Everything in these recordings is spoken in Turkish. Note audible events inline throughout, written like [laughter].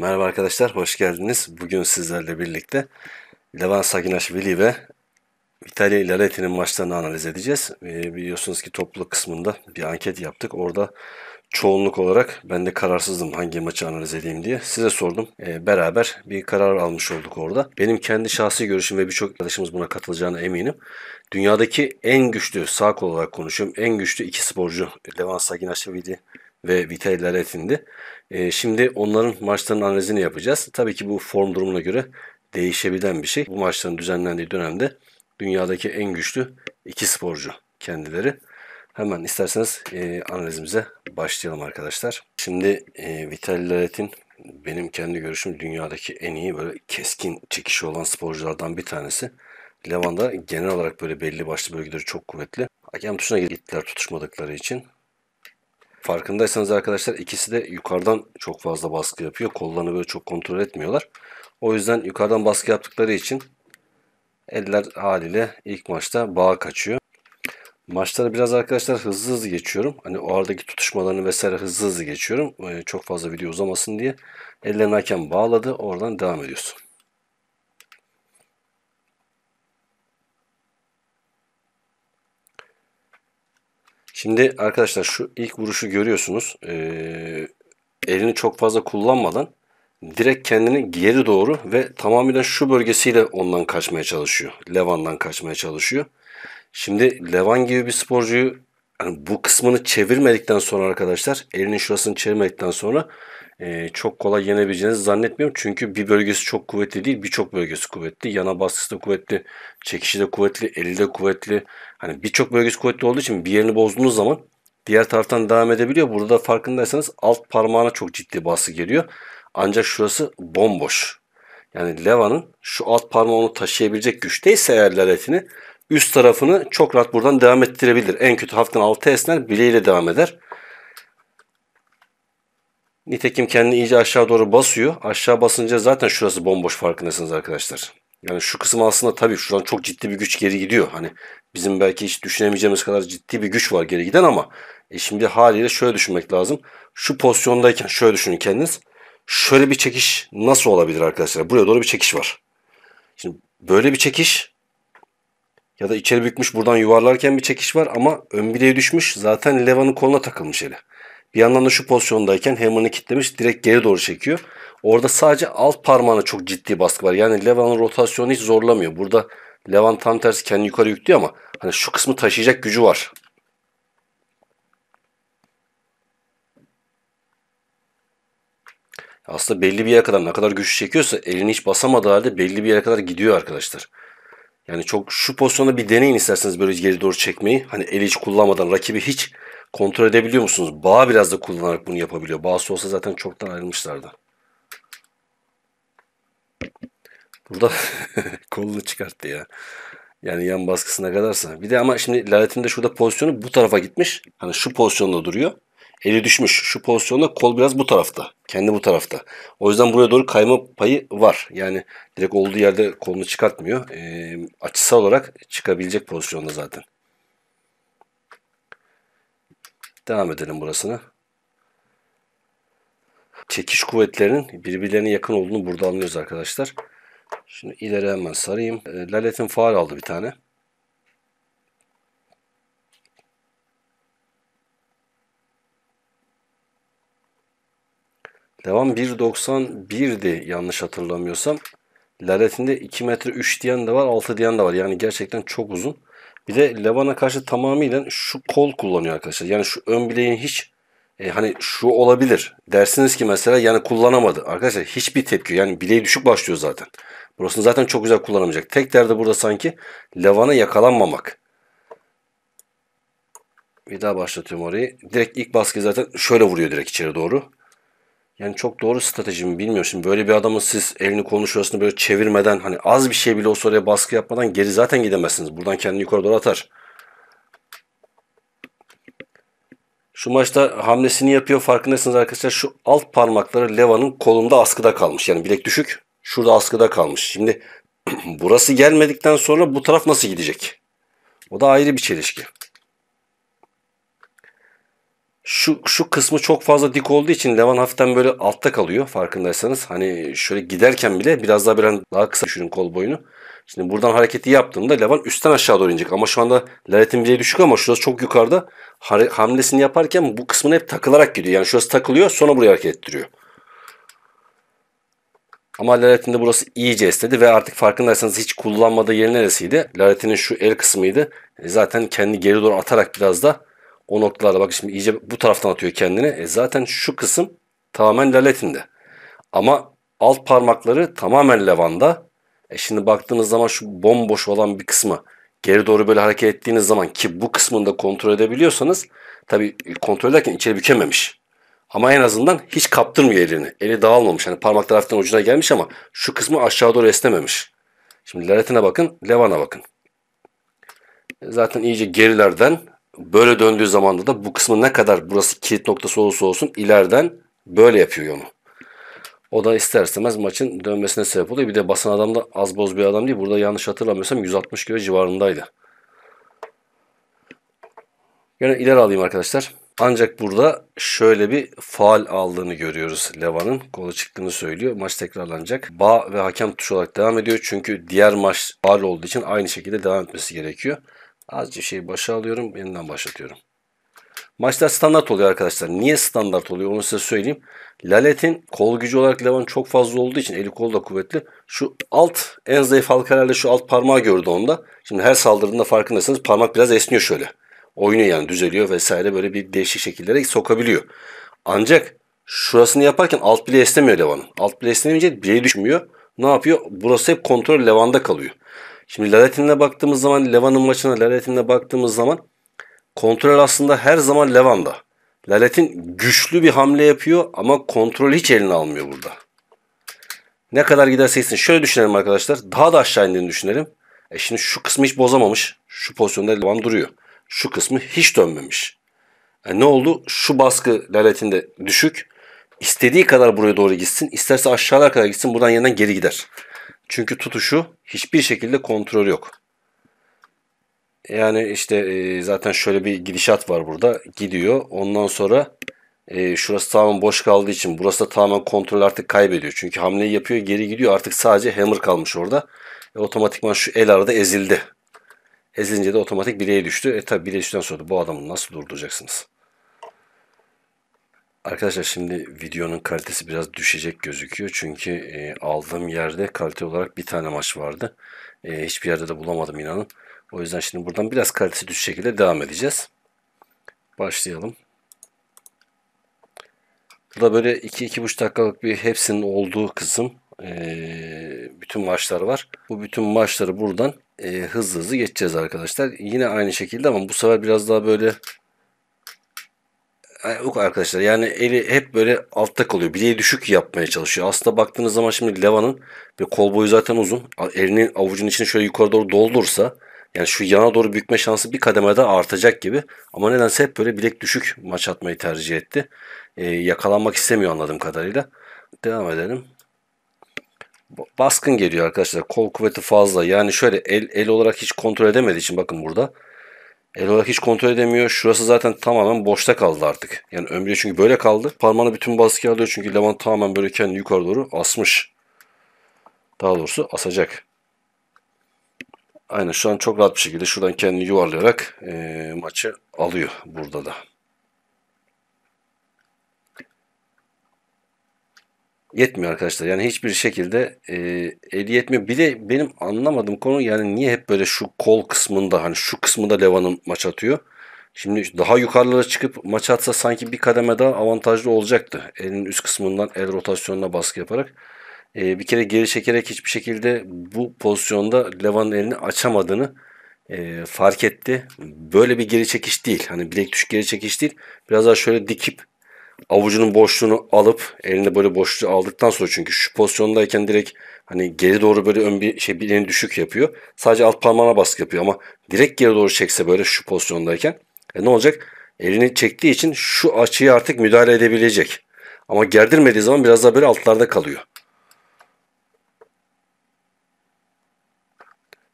Merhaba arkadaşlar, hoş geldiniz. Bugün sizlerle birlikte Levan Saginashvili ve Vitali Lareti'nin maçlarını analiz edeceğiz. Ee, biliyorsunuz ki topluluk kısmında bir anket yaptık. Orada çoğunluk olarak ben de kararsızdım hangi maçı analiz edeyim diye. Size sordum. Ee, beraber bir karar almış olduk orada. Benim kendi şahsi görüşüm ve birçok arkadaşımız buna katılacağına eminim. Dünyadaki en güçlü, sağ kol olarak konuşuyorum, en güçlü iki sporcu Levan Saginashvili ve Vitaly Laretin'di. E, şimdi onların maçlarının analizini yapacağız. Tabii ki bu form durumuna göre değişebilen bir şey. Bu maçların düzenlendiği dönemde dünyadaki en güçlü iki sporcu kendileri. Hemen isterseniz e, analizimize başlayalım arkadaşlar. Şimdi e, Vital Laretin benim kendi görüşüm dünyadaki en iyi böyle keskin çekişi olan sporculardan bir tanesi. Levanda genel olarak böyle belli başlı bölgeleri çok kuvvetli. Hakem tuşuna gittiler tutuşmadıkları için. Farkındaysanız arkadaşlar ikisi de yukarıdan çok fazla baskı yapıyor. Kollarını böyle çok kontrol etmiyorlar. O yüzden yukarıdan baskı yaptıkları için eller haliyle ilk maçta bağ kaçıyor. Maçları biraz arkadaşlar hızlı hızlı geçiyorum. Hani o aradaki tutuşmalarını vesaire hızlı hızlı geçiyorum. Ee, çok fazla video uzamasın diye. Ellerini hakem bağladı. Oradan devam ediyorsun. Şimdi arkadaşlar şu ilk vuruşu görüyorsunuz. Ee, elini çok fazla kullanmadan direkt kendini geri doğru ve tamamıyla şu bölgesiyle ondan kaçmaya çalışıyor. Levan'dan kaçmaya çalışıyor. Şimdi Levan gibi bir sporcuyu yani bu kısmını çevirmedikten sonra arkadaşlar elinin şurasını çevirmedikten sonra e, çok kolay yenebileceğinizi zannetmiyorum. Çünkü bir bölgesi çok kuvvetli değil birçok bölgesi kuvvetli. Yana baskısı da kuvvetli, çekişi de kuvvetli, eli de kuvvetli. Hani birçok bölgesi kuvvetli olduğu için bir yerini bozduğunuz zaman diğer taraftan devam edebiliyor. Burada da farkındaysanız alt parmağına çok ciddi bası geliyor. Ancak şurası bomboş. Yani Leva'nın şu alt parmağını taşıyabilecek güçteyse eğer laletini üst tarafını çok rahat buradan devam ettirebilir. En kötü haftan altı esner bileğiyle devam eder. Nitekim kendini iyice aşağı doğru basıyor. Aşağı basınca zaten şurası bomboş farkındasınız arkadaşlar. Yani şu kısım aslında tabii şuradan çok ciddi bir güç geri gidiyor. Hani bizim belki hiç düşünemeyeceğimiz kadar ciddi bir güç var geri giden ama e şimdi haliyle şöyle düşünmek lazım. Şu pozisyondayken şöyle düşünün kendiniz. Şöyle bir çekiş nasıl olabilir arkadaşlar? Buraya doğru bir çekiş var. Şimdi böyle bir çekiş ya da içeri bükmüş buradan yuvarlarken bir çekiş var ama ön bileği düşmüş. Zaten Levan'ın koluna takılmış eli. Bir yandan da şu pozisyondayken Hammer'ını kitlemiş direkt geri doğru çekiyor. Orada sadece alt parmağına çok ciddi baskı var. Yani Levan'ın rotasyonu hiç zorlamıyor. Burada Levan tam tersi kendi yukarı yüklüyor ama hani şu kısmı taşıyacak gücü var. Aslında belli bir yere kadar ne kadar güç çekiyorsa elini hiç basamadığı halde belli bir yere kadar gidiyor arkadaşlar. Yani çok şu pozisyonda bir deneyin isterseniz böyle geri doğru çekmeyi. Hani eli hiç kullanmadan rakibi hiç kontrol edebiliyor musunuz? Bağ biraz da kullanarak bunu yapabiliyor. Bağsı olsa zaten çoktan ayrılmışlardı. Burada [laughs] kolunu çıkarttı ya. Yani yan baskısına kadarsa. Bir de ama şimdi Lalet'in de şurada pozisyonu bu tarafa gitmiş. Hani şu pozisyonda duruyor. Eli düşmüş. Şu pozisyonda kol biraz bu tarafta. Kendi bu tarafta. O yüzden buraya doğru kayma payı var. Yani direkt olduğu yerde kolunu çıkartmıyor. E, açısal olarak çıkabilecek pozisyonda zaten. Devam edelim burasını. Çekiş kuvvetlerinin birbirlerine yakın olduğunu burada anlıyoruz arkadaşlar. Şunu ileri hemen sarayım. Ee, lalet'in far aldı bir tane. Devam 1.91'di yanlış hatırlamıyorsam. Lalet'inde 2 metre 3 diyen de var 6 diyen de var. Yani gerçekten çok uzun. Bir de Levan'a karşı tamamıyla şu kol kullanıyor arkadaşlar. Yani şu ön bileğin hiç e, hani şu olabilir. Dersiniz ki mesela yani kullanamadı. Arkadaşlar hiçbir tepki yani bileği düşük başlıyor zaten. Burasını zaten çok güzel kullanamayacak. Tek derdi burada sanki Levan'a yakalanmamak. Bir daha başlatıyorum orayı. Direkt ilk baskı zaten şöyle vuruyor direkt içeri doğru. Yani çok doğru strateji mi bilmiyorum. Şimdi böyle bir adamın siz elini kolunu şurasını böyle çevirmeden hani az bir şey bile olsa oraya baskı yapmadan geri zaten gidemezsiniz. Buradan kendini yukarı doğru atar. Şu maçta hamlesini yapıyor farkındasınız arkadaşlar. Şu alt parmakları Levan'ın kolunda askıda kalmış. Yani bilek düşük. Şurada askıda kalmış. Şimdi [clears throat] burası gelmedikten sonra bu taraf nasıl gidecek? O da ayrı bir çelişki. Şu, şu kısmı çok fazla dik olduğu için Levan hafiften böyle altta kalıyor farkındaysanız. Hani şöyle giderken bile biraz daha biraz daha kısa düşünün kol boyunu. Şimdi buradan hareketi yaptığında Levan üstten aşağı doğru inecek. Ama şu anda Laret'in bile düşük ama şurası çok yukarıda. Hamlesini yaparken bu kısmını hep takılarak gidiyor. Yani şurası takılıyor sonra buraya hareket ettiriyor. Ama Larettin'de burası iyice esnedi ve artık farkındaysanız hiç kullanmadığı yer neresiydi? Larettin'in şu el kısmıydı. E zaten kendi geri doğru atarak biraz da o noktalara bak şimdi iyice bu taraftan atıyor kendini. E zaten şu kısım tamamen Larettin'de. Ama alt parmakları tamamen Levan'da. E şimdi baktığınız zaman şu bomboş olan bir kısmı geri doğru böyle hareket ettiğiniz zaman ki bu kısmını da kontrol edebiliyorsanız tabii kontrol ederken içeri bükememiş. Ama en azından hiç kaptırmıyor elini. Eli dağılmamış. Hani parmaklar hafiften ucuna gelmiş ama şu kısmı aşağı doğru esnememiş. Şimdi leretine bakın, Levan'a bakın. Zaten iyice gerilerden böyle döndüğü zaman da bu kısmı ne kadar burası kilit noktası olursa olsun ileriden böyle yapıyor onu. O da ister istemez maçın dönmesine sebep oluyor. Bir de basın adam da az boz bir adam değil. Burada yanlış hatırlamıyorsam 160 kilo civarındaydı. Yine ileri alayım arkadaşlar. Ancak burada şöyle bir faal aldığını görüyoruz Levan'ın. kola çıktığını söylüyor. Maç tekrarlanacak. Ba ve hakem tuş olarak devam ediyor. Çünkü diğer maç faal olduğu için aynı şekilde devam etmesi gerekiyor. Azıcık şeyi başa alıyorum. Yeniden başlatıyorum. Maçlar standart oluyor arkadaşlar. Niye standart oluyor onu size söyleyeyim. Lalet'in kol gücü olarak Levan çok fazla olduğu için eli kol da kuvvetli. Şu alt en zayıf halkalarla şu alt parmağı gördü onda. Şimdi her saldırında farkındasınız. parmak biraz esniyor şöyle oynuyor yani düzeliyor vesaire böyle bir değişik şekillere sokabiliyor. Ancak şurasını yaparken alt bile esnemiyor Levan'ın. Alt bile esnemeyince bileği düşmüyor. Ne yapıyor? Burası hep kontrol Levan'da kalıyor. Şimdi Laretin'le baktığımız zaman Levan'ın maçına Laretin'le baktığımız zaman kontrol aslında her zaman Levan'da. Laletin güçlü bir hamle yapıyor ama kontrol hiç eline almıyor burada. Ne kadar giderse gitsin. Şöyle düşünelim arkadaşlar. Daha da aşağı indiğini düşünelim. E şimdi şu kısmı hiç bozamamış. Şu pozisyonda Levan duruyor şu kısmı hiç dönmemiş. Yani e, ne oldu? Şu baskı lalatinde düşük. İstediği kadar buraya doğru gitsin. isterse aşağılar kadar gitsin. Buradan yeniden geri gider. Çünkü tutuşu hiçbir şekilde kontrol yok. Yani işte e, zaten şöyle bir gidişat var burada. Gidiyor. Ondan sonra e, şurası tamamen boş kaldığı için burası da tamamen kontrol artık kaybediyor. Çünkü hamleyi yapıyor geri gidiyor. Artık sadece hammer kalmış orada. E, otomatikman şu el arada ezildi. Ezilince de otomatik bileğe düştü. E tabi bileğe düştükten sonra bu adamı nasıl durduracaksınız? Arkadaşlar şimdi videonun kalitesi biraz düşecek gözüküyor. Çünkü e, aldığım yerde kalite olarak bir tane maç vardı. E, hiçbir yerde de bulamadım inanın. O yüzden şimdi buradan biraz kalitesi düşük şekilde devam edeceğiz. Başlayalım. Burada böyle 2-2,5 dakikalık bir hepsinin olduğu kısım. E, bütün maçlar var. Bu bütün maçları buradan e, hızlı hızlı geçeceğiz arkadaşlar. Yine aynı şekilde ama bu sefer biraz daha böyle e, yok arkadaşlar yani eli hep böyle altta kalıyor. Bileği düşük yapmaya çalışıyor. Aslında baktığınız zaman şimdi Levan'ın bir kol boyu zaten uzun. elinin avucun içini şöyle yukarı doğru doldursa yani şu yana doğru bükme şansı bir kademe daha artacak gibi. Ama nedense hep böyle bilek düşük maç atmayı tercih etti. E, yakalanmak istemiyor anladığım kadarıyla. Devam edelim baskın geliyor arkadaşlar. Kol kuvveti fazla. Yani şöyle el, el olarak hiç kontrol edemediği için bakın burada. El olarak hiç kontrol edemiyor. Şurası zaten tamamen boşta kaldı artık. Yani ömrü çünkü böyle kaldı. Parmağını bütün baskı alıyor çünkü Levent tamamen böyle kendini yukarı doğru asmış. Daha doğrusu asacak. Aynen şu an çok rahat bir şekilde şuradan kendini yuvarlayarak e, maçı alıyor burada da. yetmiyor arkadaşlar. Yani hiçbir şekilde e, eli yetmiyor. Bir de benim anlamadığım konu yani niye hep böyle şu kol kısmında hani şu kısmında Levan'ın maç atıyor. Şimdi daha yukarılara çıkıp maç atsa sanki bir kademe daha avantajlı olacaktı. Elin üst kısmından el rotasyonuna baskı yaparak. E, bir kere geri çekerek hiçbir şekilde bu pozisyonda Levan'ın elini açamadığını e, fark etti. Böyle bir geri çekiş değil. Hani bilek düşük geri çekiş değil. Biraz daha şöyle dikip avucunun boşluğunu alıp elinde böyle boşluğu aldıktan sonra çünkü şu pozisyondayken direkt hani geri doğru böyle ön bir şey bileğini düşük yapıyor. Sadece alt parmağına baskı yapıyor ama direkt geri doğru çekse böyle şu pozisyondayken e ne olacak? Elini çektiği için şu açıyı artık müdahale edebilecek. Ama gerdirmediği zaman biraz daha böyle altlarda kalıyor.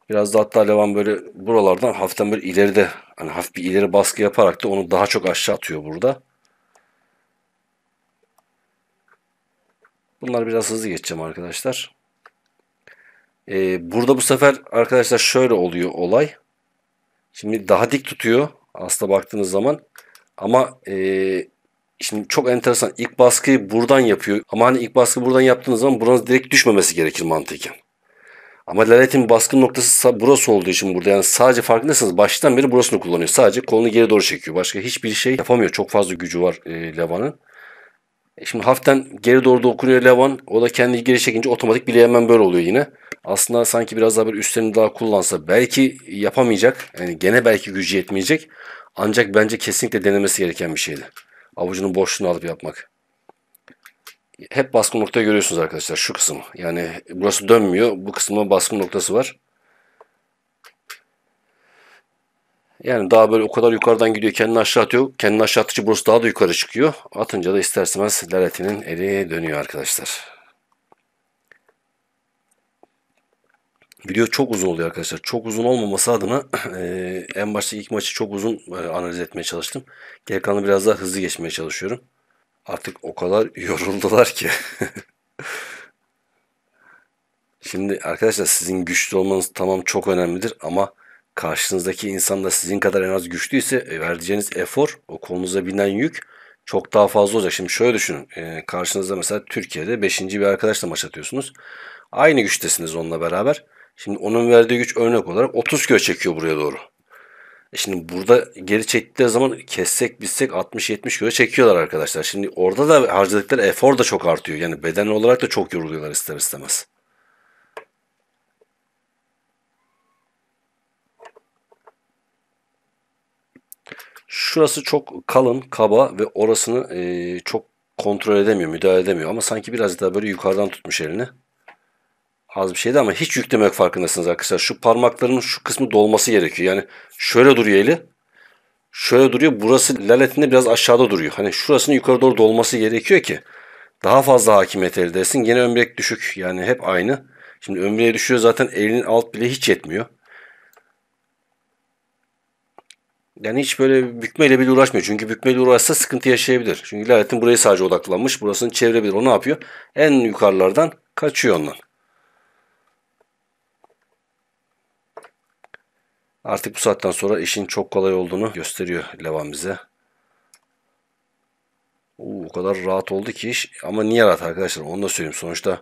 Biraz da hatta Levan böyle buralardan hafiften böyle ileride hani hafif bir ileri baskı yaparak da onu daha çok aşağı atıyor burada. Bunları biraz hızlı geçeceğim arkadaşlar. Ee, burada bu sefer arkadaşlar şöyle oluyor olay. Şimdi daha dik tutuyor aslında baktığınız zaman. Ama e, şimdi çok enteresan İlk baskıyı buradan yapıyor. Ama hani ilk baskı buradan yaptığınız zaman buranız direkt düşmemesi gerekir mantıken. Ama Lalet'in baskın noktası burası olduğu için burada yani sadece farkındaysanız baştan beri burasını kullanıyor. Sadece kolunu geri doğru çekiyor. Başka hiçbir şey yapamıyor. Çok fazla gücü var e, Levan'ın. E, şimdi hafiften geri doğru da dokunuyor Levan. O da kendini geri çekince otomatik bile hemen böyle oluyor yine. Aslında sanki biraz daha bir üstlerini daha kullansa belki yapamayacak. Yani gene belki gücü yetmeyecek. Ancak bence kesinlikle denemesi gereken bir şeydi. Avucunun boşluğunu alıp yapmak. Hep baskın noktayı görüyorsunuz arkadaşlar şu kısım. Yani burası dönmüyor. Bu kısımda baskın noktası var. Yani daha böyle o kadar yukarıdan gidiyor kendini aşağı atıyor. Kendini aşağı atıcı burası daha da yukarı çıkıyor. Atınca da isterseniz laletinin eli dönüyor arkadaşlar. Video çok uzun oluyor arkadaşlar. Çok uzun olmaması adına [clears throat] e, en başta ilk maçı çok uzun e, analiz etmeye çalıştım. Gerkan'ı biraz daha hızlı geçmeye çalışıyorum. Artık o kadar [laughs] yoruldular ki. [laughs] Şimdi arkadaşlar sizin güçlü olmanız tamam çok önemlidir ama karşınızdaki insan da sizin kadar en az güçlüyse e, vereceğiniz efor, o kolunuza binen yük çok daha fazla olacak. Şimdi şöyle düşünün. E, karşınızda mesela Türkiye'de 5. bir arkadaşla maç atıyorsunuz. Aynı güçtesiniz onunla beraber. Şimdi onun verdiği güç örnek olarak 30 kilo çekiyor buraya doğru. E, şimdi burada geri çektikleri zaman kessek bitsek 60-70 kilo çekiyorlar arkadaşlar. Şimdi orada da harcadıkları efor da çok artıyor. Yani beden olarak da çok yoruluyorlar ister istemez. Şurası çok kalın, kaba ve orasını e, çok kontrol edemiyor, müdahale edemiyor. Ama sanki biraz daha böyle yukarıdan tutmuş elini. Az bir şeydi ama hiç yükleme yok farkındasınız arkadaşlar. Şu parmaklarının şu kısmı dolması gerekiyor. Yani şöyle duruyor eli. Şöyle duruyor. Burası laletinde biraz aşağıda duruyor. Hani şurasının yukarı doğru dolması gerekiyor ki daha fazla hakimiyet elde etsin. Gene ömrek düşük. Yani hep aynı. Şimdi ömreye düşüyor zaten elinin alt bile hiç yetmiyor. yani hiç böyle bükmeyle bile uğraşmıyor. Çünkü bükmeyle uğraşsa sıkıntı yaşayabilir. Çünkü Laletin buraya sadece odaklanmış. Burasını çevirebilir. O ne yapıyor? En yukarılardan kaçıyor ondan. Artık bu saatten sonra işin çok kolay olduğunu gösteriyor Levan bize. Oo, o kadar rahat oldu ki iş. Ama niye rahat arkadaşlar? Onu da söyleyeyim. Sonuçta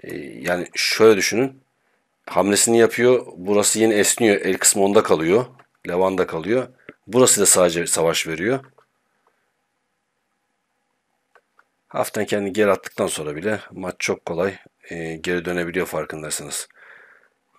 e, yani şöyle düşünün. Hamlesini yapıyor. Burası yine esniyor. El kısmı onda kalıyor. Levan da kalıyor. Burası da sadece savaş veriyor. Haften kendini geri attıktan sonra bile maç çok kolay e, geri dönebiliyor farkındaysanız.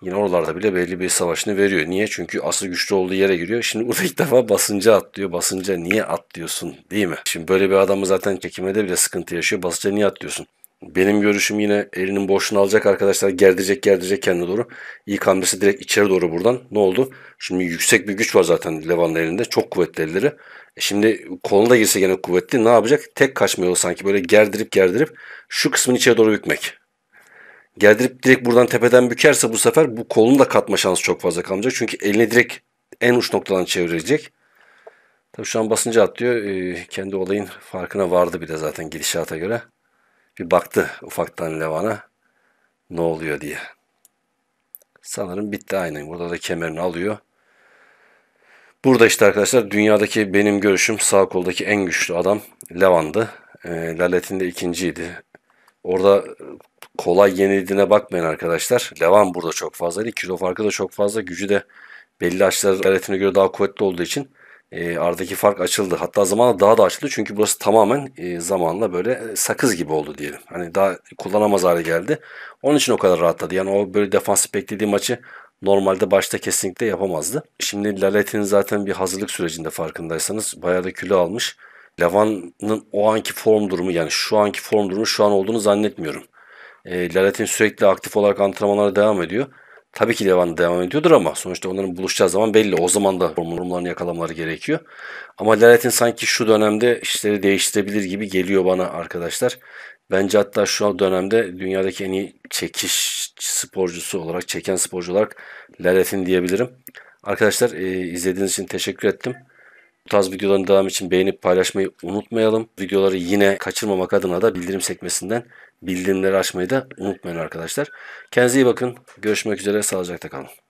Yine oralarda bile belli bir savaşını veriyor. Niye? Çünkü asıl güçlü olduğu yere giriyor. Şimdi burada ilk defa basınca atlıyor. Basınca niye atlıyorsun değil mi? Şimdi böyle bir adamı zaten çekimede bile sıkıntı yaşıyor. Basınca niye atlıyorsun? Benim görüşüm yine elinin boşluğunu alacak arkadaşlar. Gerdirecek gerdirecek kendine doğru. İlk hamlesi direkt içeri doğru buradan. Ne oldu? Şimdi yüksek bir güç var zaten Levan'ın elinde. Çok kuvvetli elleri. E şimdi koluna da girse gene kuvvetli. Ne yapacak? Tek kaçma yolu sanki. Böyle gerdirip gerdirip şu kısmını içeri doğru bükmek. Gerdirip direkt buradan tepeden bükerse bu sefer bu kolunu da katma şansı çok fazla kalmayacak. Çünkü elini direkt en uç noktadan çevirecek. Tabii şu an basınca atlıyor. Ee, kendi olayın farkına vardı bir de zaten gidişata göre bir baktı ufaktan Levan'a ne oluyor diye. Sanırım bitti aynen. Burada da kemerini alıyor. Burada işte arkadaşlar dünyadaki benim görüşüm sağ koldaki en güçlü adam Levan'dı. E, Lalet'in de ikinciydi. Orada kolay yenildiğine bakmayın arkadaşlar. Levan burada çok fazlaydı. Kilo farkı da çok fazla. Gücü de belli açılar Lalet'ine göre daha kuvvetli olduğu için e, aradaki fark açıldı. Hatta zamanla daha da açıldı çünkü burası tamamen e, zamanla böyle e, sakız gibi oldu diyelim. Hani daha kullanamaz hale geldi. Onun için o kadar rahatladı. Yani o böyle defansif beklediği maçı normalde başta kesinlikle yapamazdı. Şimdi Lalet'in zaten bir hazırlık sürecinde farkındaysanız bayağı da kilo almış. Levan'ın o anki form durumu yani şu anki form durumu şu an olduğunu zannetmiyorum. E, Lalet'in sürekli aktif olarak antrenmanlara devam ediyor. Tabii ki Levan devam ediyordur ama sonuçta onların buluşacağı zaman belli. O zaman da formlarını yakalamaları gerekiyor. Ama Lalet'in sanki şu dönemde işleri değiştirebilir gibi geliyor bana arkadaşlar. Bence hatta şu an dönemde dünyadaki en iyi çekiş sporcusu olarak, çeken sporcu olarak Lalet'in diyebilirim. Arkadaşlar e, izlediğiniz için teşekkür ettim. Bu tarz videoların devamı için beğenip paylaşmayı unutmayalım. Videoları yine kaçırmamak adına da bildirim sekmesinden bildirimleri açmayı da unutmayın arkadaşlar. Kendinize iyi bakın. Görüşmek üzere. Sağlıcakla kalın.